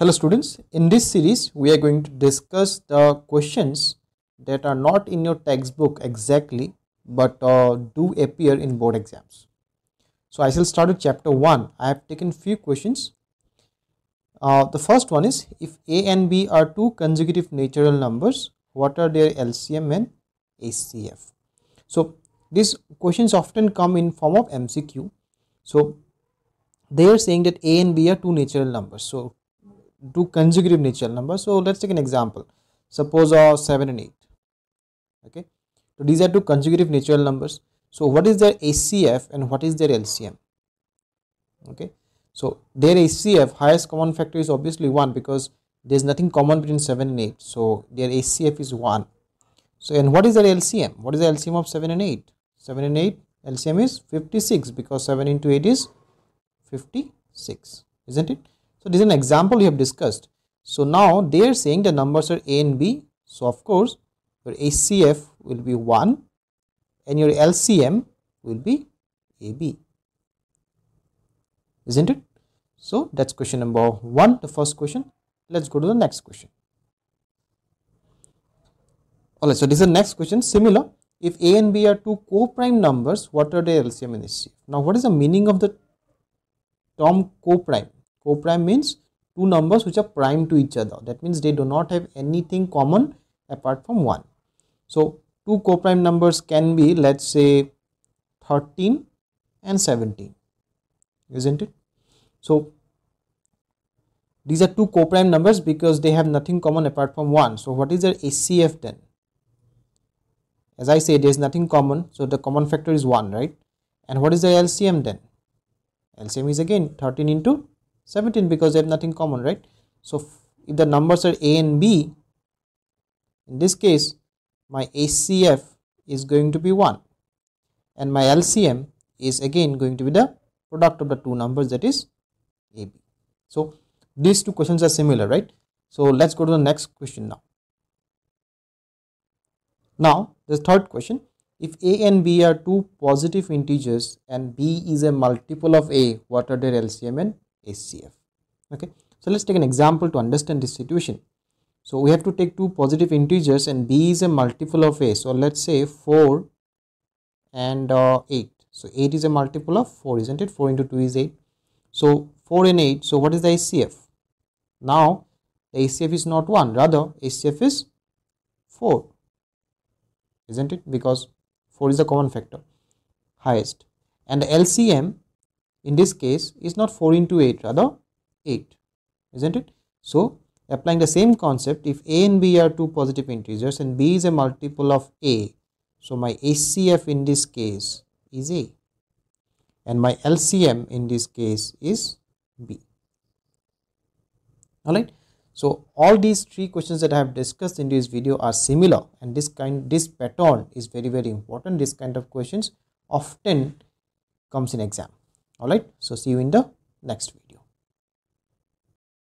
Hello students, in this series we are going to discuss the questions that are not in your textbook exactly but uh, do appear in board exams. So I shall start with chapter 1. I have taken few questions. Uh, the first one is if a and b are two consecutive natural numbers, what are their LCM and HCF? So these questions often come in form of MCQ. So they are saying that a and b are two natural numbers. So do consecutive natural numbers so let's take an example suppose uh, 7 and 8 okay so these are two consecutive natural numbers so what is their HCF and what is their LCM okay so their HCF highest common factor is obviously 1 because there is nothing common between 7 and 8 so their HCF is 1 so and what is their LCM what is the LCM of 7 and 8 7 and 8 LCM is 56 because 7 into 8 is 56 isn't it so this is an example we have discussed. So now they are saying the numbers are A and B. So of course your HCF will be 1 and your LCM will be AB. Isn't it? So that's question number 1, the first question. Let's go to the next question. Alright, so this is the next question. Similar, if A and B are two co-prime numbers, what are their LCM and HCF? Now what is the meaning of the term co-prime? Co-prime means two numbers which are prime to each other. That means they do not have anything common apart from 1. So, two co-prime numbers can be let's say 13 and 17 isn't it so these are two co-prime numbers because they have nothing common apart from 1 so what is their ACF then as I say there is nothing common so the common factor is 1 right and what is the LCM then LCM is again 13 into 17 because they have nothing common right so if the numbers are a and b in this case my ACF is going to be 1 and my LCM is again going to be the product of the two numbers that is AB. So, these two questions are similar right. So, let us go to the next question now. Now, the third question if A and B are two positive integers and B is a multiple of A what are their LCM and HCF. Okay, so let's take an example to understand this situation. So we have to take two positive integers and b is a multiple of a. So let's say 4 and uh, 8. So 8 is a multiple of 4 isn't it? 4 into 2 is 8. So 4 and 8. So what is the HCF? Now the HCF is not 1 rather HCF is 4 isn't it? Because 4 is the common factor highest and the LCM in this case is not 4 into 8 rather 8 isn't it. So, applying the same concept if a and b are two positive integers and b is a multiple of a. So, my HCF in this case is a and my LCM in this case is b alright. So, all these three questions that I have discussed in this video are similar and this kind this pattern is very very important this kind of questions often comes in exam. Alright, so see you in the next video.